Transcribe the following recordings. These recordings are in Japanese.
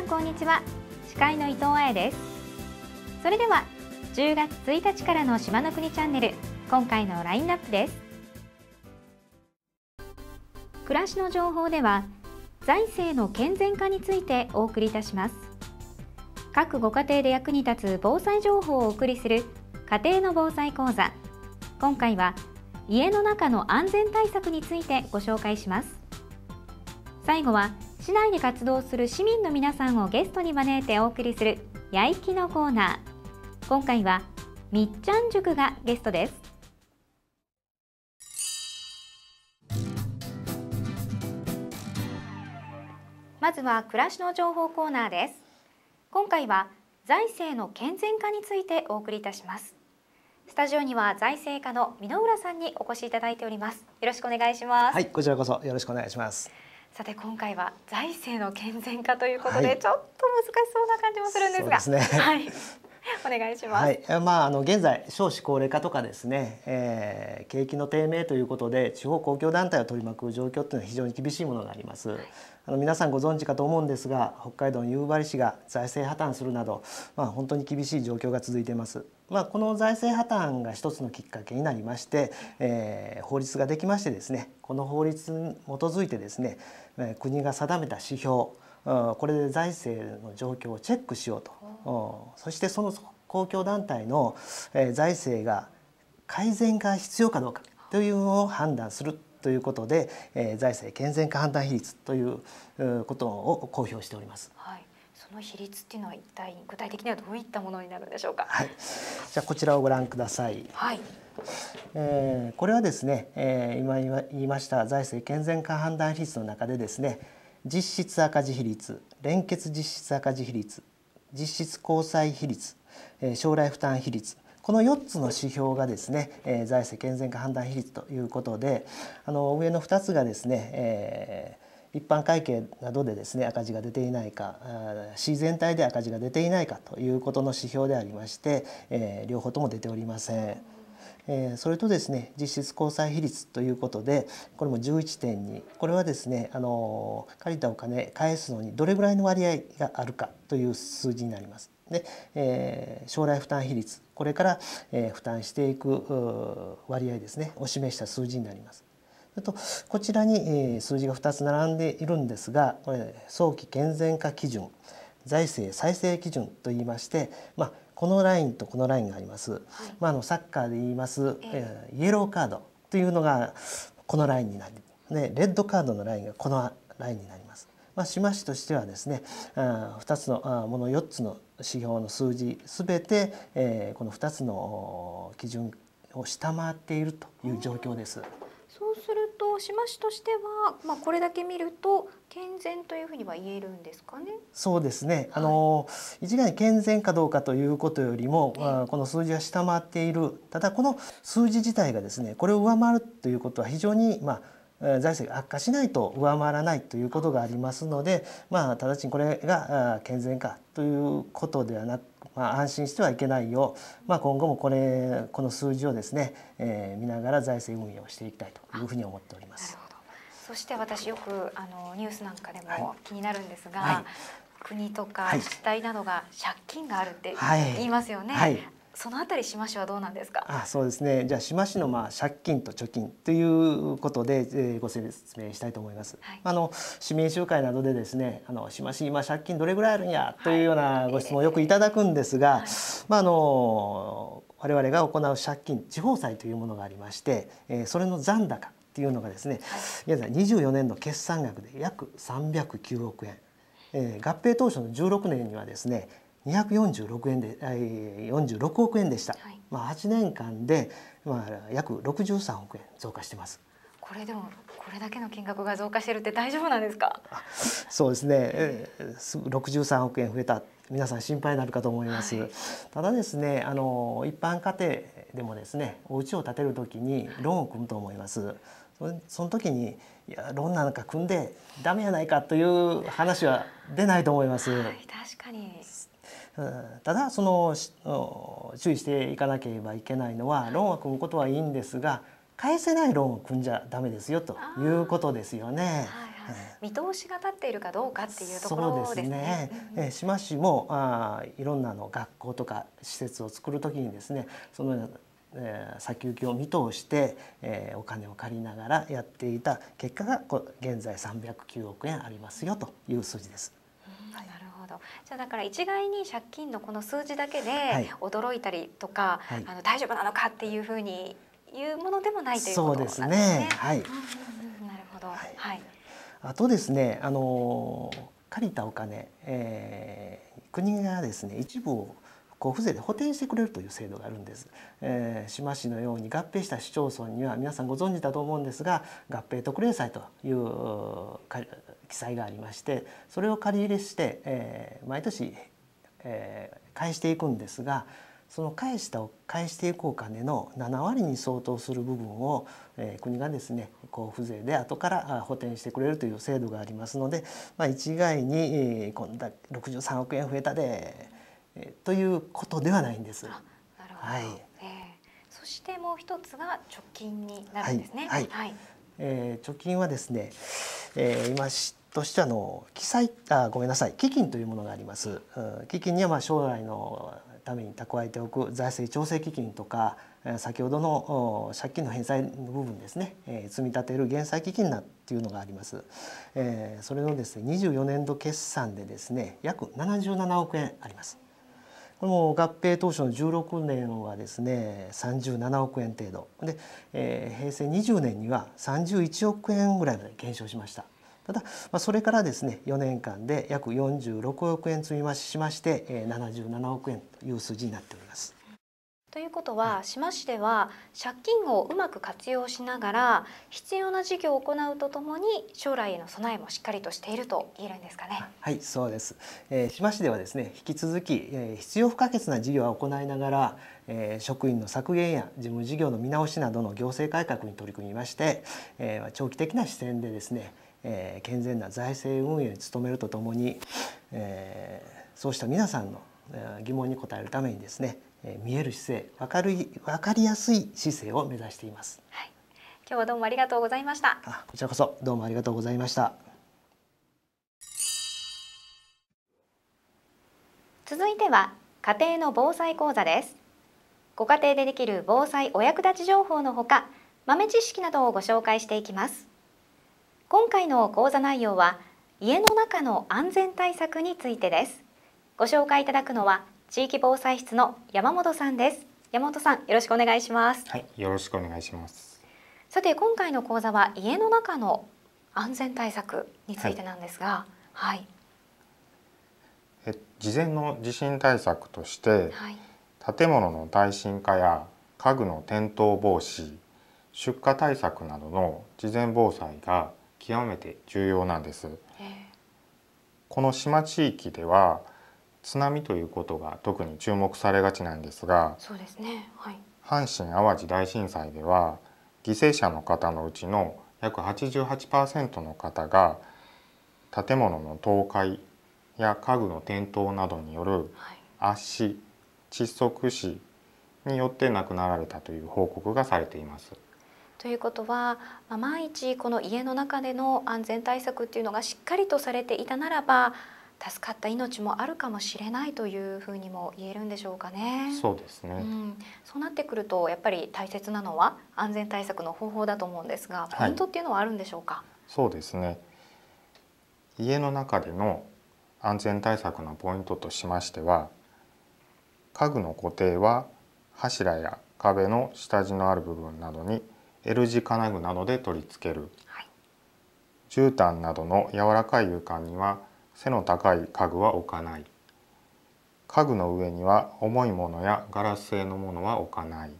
んこんにちは司会の伊藤彩ですそれでは10月1日からの島の国チャンネル今回のラインナップです暮らしの情報では財政の健全化についてお送りいたします各ご家庭で役に立つ防災情報をお送りする家庭の防災講座今回は家の中の安全対策についてご紹介します最後は市内で活動する市民の皆さんをゲストに招いてお送りするやいきのコーナー今回はみっちゃん塾がゲストですまずは暮らしの情報コーナーです今回は財政の健全化についてお送りいたしますスタジオには財政課の箕浦さんにお越しいただいておりますよろしくお願いしますはいこちらこそよろしくお願いしますさて今回は財政の健全化ということで、はい、ちょっと難しそうな感じもするんですが。ですね、はい。お願いします、はい、まあ、あの現在少子高齢化とかですね、えー、景気の低迷ということで地方公共団体を取り巻く状況というのは非常に厳しいものがあります、はい、あの皆さんご存知かと思うんですが北海道の夕張市が財政破綻するなど、まあ、本当に厳しい状況が続いています、まあ、この財政破綻が一つのきっかけになりまして、えー、法律ができましてですねこの法律に基づいてですね国が定めた指標これで財政の状況をチェックしようとそしてその公共団体の財政が改善が必要かどうかというのを判断するということで財政健全化判断比率ということを公表しております。はいその比率っていうのは一体具体的にはどういったものになるんでしょうか。はい、じゃあこちらをご覧ください。はい。えー、これはですね、えー、今言いました財政健全化判断比率の中でですね実質赤字比率連結実質赤字比率実質交際比率、えー、将来負担比率この4つの指標がですね、えー、財政健全化判断比率ということであの上の2つがですね、えー一般会計などでですね赤字が出ていないか市全体で赤字が出ていないかということの指標でありまして、えー、両方とも出ておりません。えー、それとですね実質交際比率ということでこれも1 1にこれはですねあの借りたお金返すのにどれぐらいの割合があるかという数字になります。で、えー、将来負担比率これから、えー、負担していく割合ですねを示した数字になります。とこちらに数字が2つ並んでいるんですがこれ早期健全化基準財政再生基準といいまして、まあ、このラインとこのラインがあります、はい、まあ、あのサッカーで言います、えー、イエローカードというのがこのラインになりねレッドカードのラインがこのラインになります。まあ、島市としてはですねあ2つのあもの4つの指標の数字すべて、えー、この2つの基準を下回っているという状況です。そうすると志摩市としては、まあ、これだけ見ると健全というふうには言えるんですかね。そうですね。あの、一概に健全かどうかということよりも、えこの数字は下回っている。ただこの数字自体がですね、これを上回るということは非常にまあ財政が悪化しないと上回らないということがありますので、まあ、直ちにこれが健全化ということではなく、まあ、安心してはいけないよう、まあ、今後もこれこの数字をですね、えー、見ながら財政運営をしていきたいというふうに思っております。そして私よくあのニュースなんかでも気になるんですが、はい国とか自治体などが借金があるって言いますよね、はい、そのあたり志摩市はどうなんですかあそうですねじゃあ志摩市のまあ借金と貯金ということで、えご説明したいと思います、はい、あの市民集会などでですねあの志摩市今借金どれぐらいあるんやというようなご質問をよくいただくんですが、はい、まああの我々が行う借金地方債というものがありまして、えー、それの残高っていうのがですね、現在24年の決算額で約309億円、えー、合併当初の16年にはですね246円で、46億円でした、はい、まあ、8年間で、まあ、約63億円増加してますこれでもこれだけの金額が増加してるって大丈夫なんですかそうですね、えー、63億円増えた皆さん心配になるかと思います、はい、ただですねあの一般家庭でもですねお家を建てるときにローンを組むと思います、はい、その時にいや論なんか組んでダメやないかという話は出ないと思います。はい、確かにただその注意していかなければいけないのは論を組むことはいいんですが返せない論を組んじゃダメですよということですよね。はいはい、見通しが立っているかどうかっていうところですね。そうですね。え島市もあいろんなの学校とか施設を作るときにですね、そのようなえー、先行きを見通して、えー、お金を借りながらやっていた結果が現在309億円ありますよという数字です。なるほどじゃあだから一概に借金のこの数字だけで驚いたりとか、はい、あの大丈夫なのかっていうふうにいうものでもないということなんですね。そうですねはい、なるほど、はい、はい、あとですねあの借りたお金、えー、国がですね一部をこう風情で補填してくれるという制度があるんです、えー、摩市のように合併した市町村には皆さんご存知だと思うんですが合併特例債という記載がありましてそれを借り入れして、えー、毎年、えー、返していくんですがその返した返していくお金の7割に相当する部分を、えー、国がですね交付税で後から補填してくれるという制度がありますので、まあ、一概に、えー、こんだ63億円増えたでということではないんです。なるほど。はい、えー、そしてもう一つが貯金になるんですね。はい。はい、えー、貯金はですね、えー、今としてあの記載あごめんなさい基金というものがあります。うん、基金にはまあ将来のために蓄えておく財政調整基金とか先ほどの借金の返済の部分ですね積み立てる減債基金なっていうのがあります、えそれのですね24年度決算でですね約77億円ありますこれも合併当初の16年はですね37億円程度で、えー、平成20年には31億円ぐらいまで減少しました。ただ、まあ、それからですね4年間で約46億円積み増ししまして、77億円という数字になっております。ということは志摩市では借金をうまく活用しながら必要な事業を行うとともに将来への備えもしっかりとしていると言えるんですかね。はいそうです、えー、志摩市ではですね引き続き、えー、必要不可欠な事業は行いながら、えー、職員の削減や事務事業の見直しなどの行政改革に取り組みまして、えー、長期的な視点でですね、えー、健全な財政運営に努めるとともに、えー、そうした皆さんの疑問に答えるためにですね見える姿勢わかるわかりやすい姿勢を目指しています、はい、今日はどうもありがとうございましたあこちらこそどうもありがとうございました続いては家庭の防災講座ですご家庭でできる防災お役立ち情報のほか豆知識などをご紹介していきます今回の講座内容は家の中の安全対策についてですご紹介いただくのは地域防災室の山本さんです山本さんよろしくお願いしますはいよろしくお願いしますさて今回の講座は家の中の安全対策についてなんですがはい、はいえ事前の地震対策として、はい、建物の耐震化や家具の転倒防止出火対策などの事前防災が極めて重要なんです、えー、この島地域では津波ということが特に注目されがちなんですがそうですね、はい、阪神・淡路大震災では犠牲者の方のうちの約88%の方が建物の倒壊や家具の転倒などによる圧死窒息死によって亡くなられたという報告がされています。ということは、まあ、万一この家の中での安全対策っていうのがしっかりとされていたならば助かった命もあるかもしれないというふうにも言えるんでしょうかね。そうですね、うん、そうなってくるとやっぱり大切なのは安全対策の方法だと思うんですがポイントっていうのはあるんでしょうか、はい、そうですね家の中での安全対策のポイントとしましては家具の固定は柱や壁の下地のある部分などに L 字金具などで取り付ける、はい、絨毯などの柔らかい床には背の高い家具は置かない家具の上には重いものやガラス製のものは置かない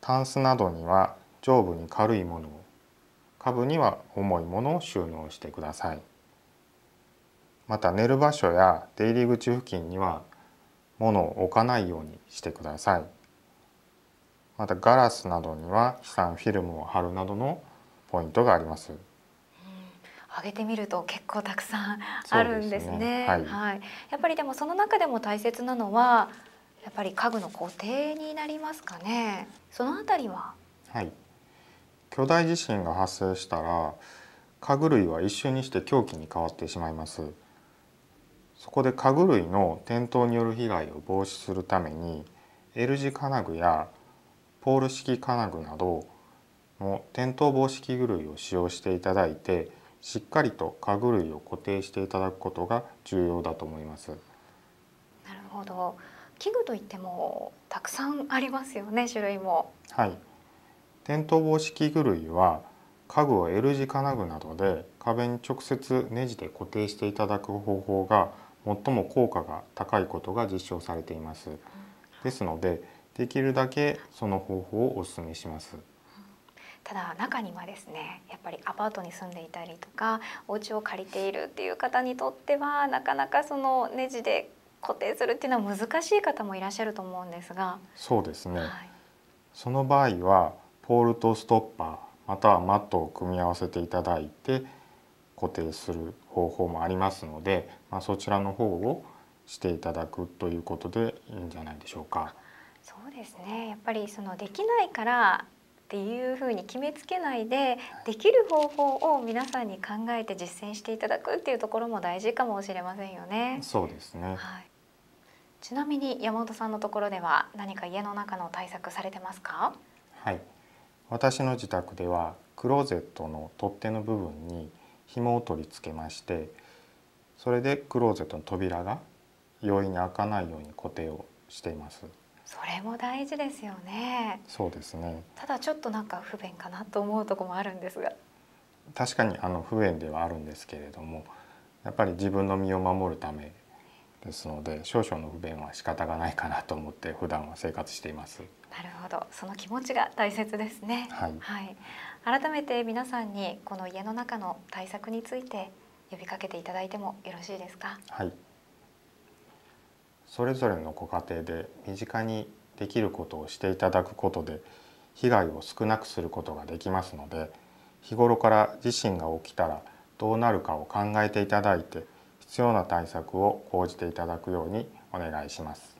タンスなどには上部に軽いものを下部には重いものを収納してくださいまた寝る場所や出入り口付近には物を置かないようにしてくださいまたガラスなどには飛散フィルムを貼るなどのポイントがあります。挙げてみると結構たくさんあるんですね。すねはい、はい、やっぱりでもその中でも大切なのはやっぱり家具の固定になりますかね。そのあたりは。はい。巨大地震が発生したら家具類は一瞬にして凶器に変わってしまいます。そこで家具類の転倒による被害を防止するために L 字金具やポール式金具などの転倒防止器具類を使用していただいてしっかりと家具類を固定していただくことが重要だと思います。なるほど。器具といってもたくさんありますよね。種類も。はい。転倒防止器具類は家具を L 字金具などで壁に直接ネジで固定していただく方法が最も効果が高いことが実証されています。ですので、できるだけその方法をお勧めします。ただ中にはですねやっぱりアパートに住んでいたりとかお家を借りているっていう方にとってはなかなかそのネジで固定するっていうのは難しい方もいらっしゃると思うんですがそうですね、はい、その場合はポールとストッパーまたはマットを組み合わせていただいて固定する方法もありますので、まあ、そちらの方をしていただくということでいいんじゃないでしょうか。そうですねやっぱりそのできないからっていうふうに決めつけないでできる方法を皆さんに考えて実践していただくっていうところも大事かもしれませんよね。そうですね、はい、ちなみに山本さんのところでは何か家の中の対策されてますかはい私の自宅ではクローゼットの取っ手の部分に紐を取り付けましてそれでクローゼットの扉が容易に開かないように固定をしています。それも大事ですよね。そうですね。ただちょっとなんか不便かなと思うとこもあるんですが。確かにあの不便ではあるんですけれども、やっぱり自分の身を守るためですので、少々の不便は仕方がないかなと思って普段は生活しています。なるほど、その気持ちが大切ですね。はい、はい。改めて皆さんにこの家の中の対策について呼びかけていただいてもよろしいですか。はい。それぞれのご家庭で身近にできることをしていただくことで被害を少なくすることができますので日頃から地震が起きたらどうなるかを考えていただいて必要な対策を講じていただくようにお願いします。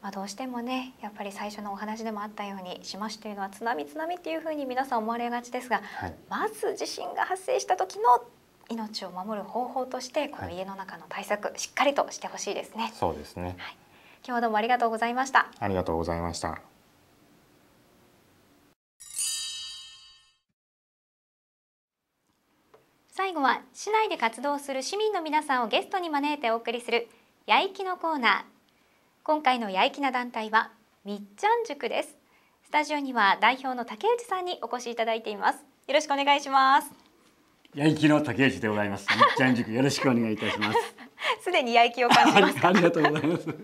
まあ、どうしてもねやっぱり最初のお話でもあったように島市というのは津波津波っていうふうに皆さん思われがちですが、はい、まず地震が発生した時の命を守る方法としてこの家の中の対策、はい、しっかりとしてほしいですねそうですね、はい、今日はどうもありがとうございましたありがとうございました最後は市内で活動する市民の皆さんをゲストに招いてお送りするやいきのコーナー今回のやいきな団体はみっちゃん塾ですスタジオには代表の竹内さんにお越しいただいていますよろしくお願いします八重木の竹内でございます。みっちゃん塾よろしくお願いいたします。すでにやいを感じますありがとうございます。はい、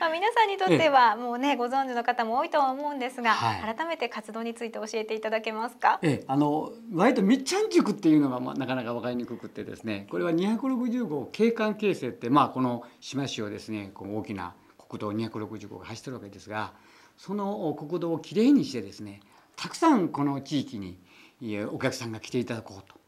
まあ皆さんにとってはもうねご存知の方も多いとは思うんですが、はい、改めて活動について教えていただけますか。ええ、あの割とみっちゃん塾っていうのがまあなかなかわかりにくくてですね、これは二百六十号景観形成ってまあこの島市をですねこう大きな国道二百六十号が走ってるわけですが、その国道をきれいにしてですね、たくさんこの地域にお客さんが来ていただこうと。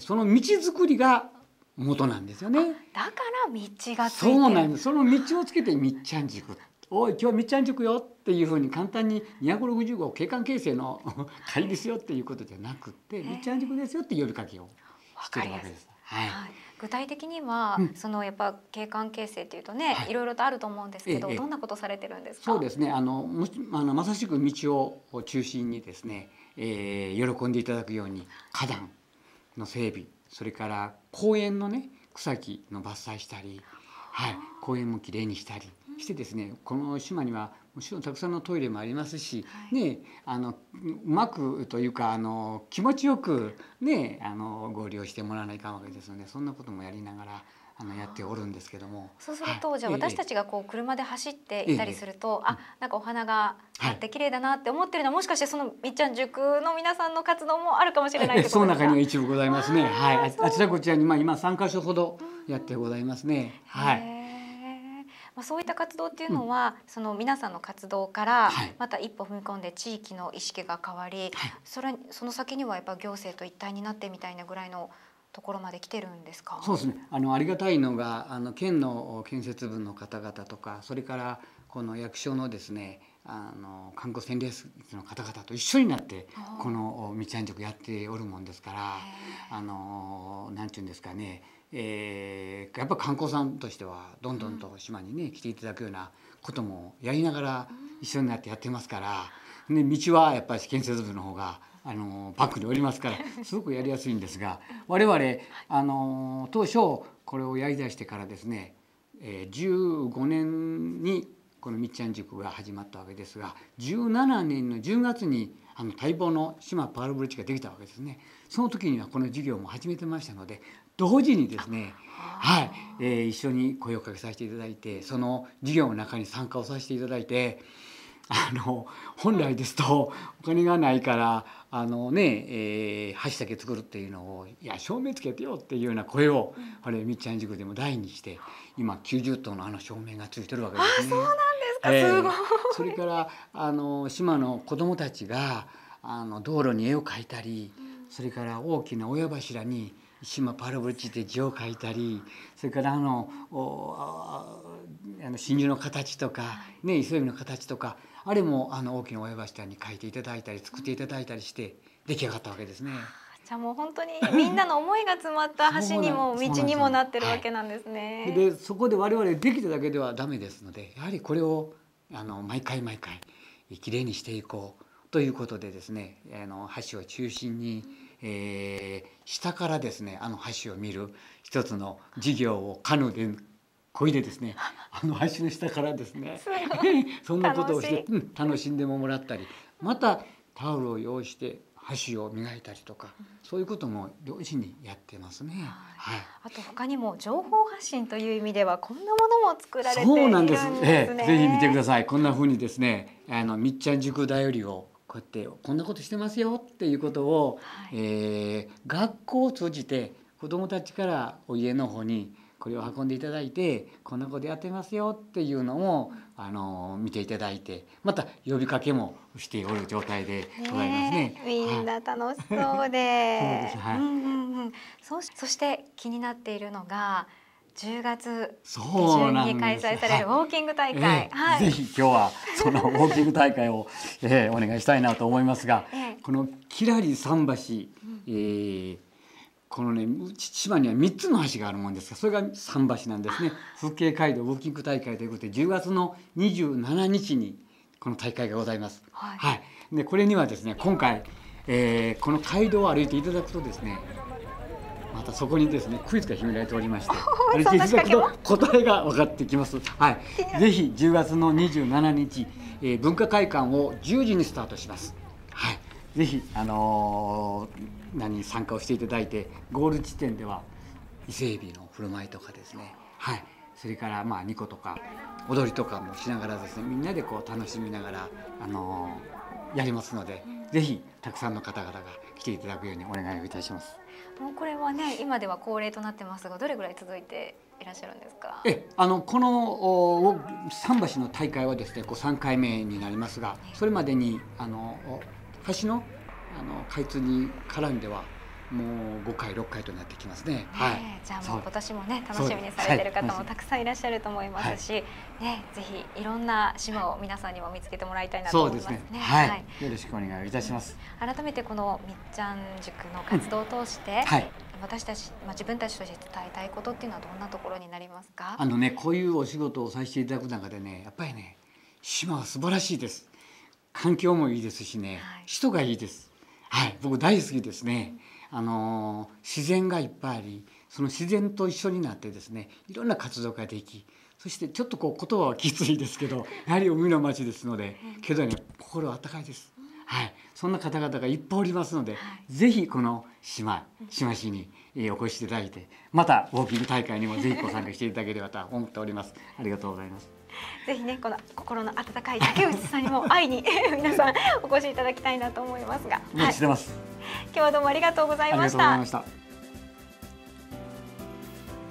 その道づくりが元なんですよね。だから道がそうなんです。その道をつけてみっちゃん塾。おい今日みっちゃん塾よっていうふうに簡単に二百六十号景観形成の会ですよっていうことじゃなくて、えみっちゃん塾ですよって呼びかけをしてるわけです。ははい、具体的には、うん、そのやっぱ景観形成というとね、はい、いろいろとあると思うんですけど、ええ、どんなことされてるんですか。そうですね。あのもあのまさしく道を中心にですね、えー、喜んでいただくように花壇の整備それから公園のね草木の伐採したり、はい、公園もきれいにしたりしてですねこの島にはもちろんたくさんのトイレもありますし、はい、ね、あのうまくというかあの気持ちよく、ね、あの合流してもらわないかんわけですのでそんなこともやりながらあのやっておるんですけどもそうすると、はい、じゃあ私たちがこう車で走っていたりすると、ええ、あなんかお花があって綺麗だなって思ってるのは、はい、もしかしてそのみっちゃん塾の皆さんの活動もあるかもしれないですその中には一部ございますねはいあちらこちらにまあ今3か所ほどやってございますね、はいまあ、そういった活動っていうのは、うん、その皆さんの活動からまた一歩踏み込んで地域の意識が変わり、はい、それその先にはやっぱ行政と一体になってみたいなぐらいのところまで来てるんですかそうですねあのありがたいのがあの県の建設部の方々とかそれからこの役所のですねあの観光戦略室の方々と一緒になってこの道安塾やっておるもんですからあのなんて言うんですかねえー、やっぱ観光さんとしてはどんどんと島にね、来ていただくようなこともやりながら一緒になってやってますから、ね、道はやっぱり建設部の方があのパックでおりますから すごくやりやすいんですが我々あの当初これをやりだしてからですね15年にこのみっちゃん塾が始まったわけですが17年の10月にあの待望の島パールブリッジができたわけですねその時にはこの授業も始めてましたので同時にですねはい、えー、一緒に声をかけさせていただいてその授業の中に参加をさせていただいて。あの本来ですとお金がないからあのね、えー、箸だけ作るっていうのをいや照明つけてよっていうような声を、あれみっちゃん塾でも第にして今90頭のあの照明がついてるわけですね。そうなんですか、すごい、それからあの島の子どもたちがあの道路に絵を描いたり、それから大きな親柱に島パルブチで字を書いたりそれからあのあの真珠の形とか、ね、磯指の形とかあれもあの大きな親柱に書いていただいたり作っていただいたりして出来上がったわけですね。じゃあもう本当にみんなの思いが詰まった橋 にも道にもなってるわけなんですね。で、はい、そこで我々できただけではダメですのでやはりこれをあの毎回毎回きれいにしていこうということでですねあの橋を中心に、えー、下からですねあの橋を見る一つの事業をカヌーでこいでですねあの橋の下からですね そんなことをして楽し,、ん、でももらったりまたタオルを用意して箸を磨いたりとか、そういうことも同時にやってますね。はい。あと他にも情報発信という意味ではこんなものも作られているんですね。そうなんです。ええ、ぜひ見てください。こんな風にですね、あのみっちゃん塾だよりをこうやってこんなことしてますよっていうことを、はい、えー、学校を通じて子どもたちからお家の方にこれを運んでいただいてこんなことやってますよっていうのもあの見ていただいてまた呼びかけもしておる状態でございますね。みんな楽しそうでそうです、そして気になっているのが10月下旬に開催されるウォーキング大会、はいぜひ今日はそのウォーキング大会を、えー、お願いしたいなと思いますが、えー、このキラリ桟橋、えーこのね島には3つの橋があるもんですがそれが桟橋なんですね風景街道ウォーキング大会ということで10月の27日にこの大会がございます。はい、はい、でこれにはですね今回、えー、この街道を歩いていただくとですねまたそこにですねクイズが秘められておりまして歩いていただくと答えが分かってきます。はい、ぜひ10月の27日、えー、文化会館を10時にスタートします。はいぜひ、あのー、何参加をしていただいてゴール地点では伊勢海老の振る舞いとかですねはいそれからまあニコとか踊りとかもしながらですねみんなでこう楽しみながらあのー、やりますので是非たくさんの方々が来ていただくようにお願いをいたします。もうこれはね今では恒例となってますがどれぐらい続いていらっしゃるんですか。え、あのこの桟橋の大会はですね、こう3回目になりますが、それまでにあの橋のあの開通に絡んではもう5回6回となってきますね。はい、じゃあもう今年もね楽しみにされてる方もたくさんいらっしゃると思いますし、はい、ねぜひいろんな島を皆さんにも見つけてもらいたいなと思いますね。すねはい、はい、よろしくお願いいたします。改めてこのみっちゃん塾の活動を通して、うんはい、私たちまあ自分たちとして伝えたいことっていうのはどんなところになりますか。あのねこういうお仕事をさせていただく中でねやっぱりね島は素晴らしいです。環境もいいですしね、人がいいです。はい、僕大好きですね。あの自然がいっぱいありその自然と一緒になってですねいろんな活動ができそしてちょっとこう言葉はきついですけど やはり海の町ですのでけどね心温かいです。はい、そんな方々がいっぱいおりますので、はい、ぜひこの島志摩市にお越しいただいてまたウォーキング大会にもぜひご参加していただければと思っております。ありがとうございます ぜひねこの心の温かい竹内さんにも会いに 皆さんお越しいただきたいなと思いますが、はい、今日はどうもありがとうございました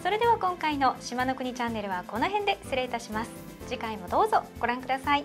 それでは今回の島の国チャンネルはこの辺で失礼いたします次回もどうぞご覧ください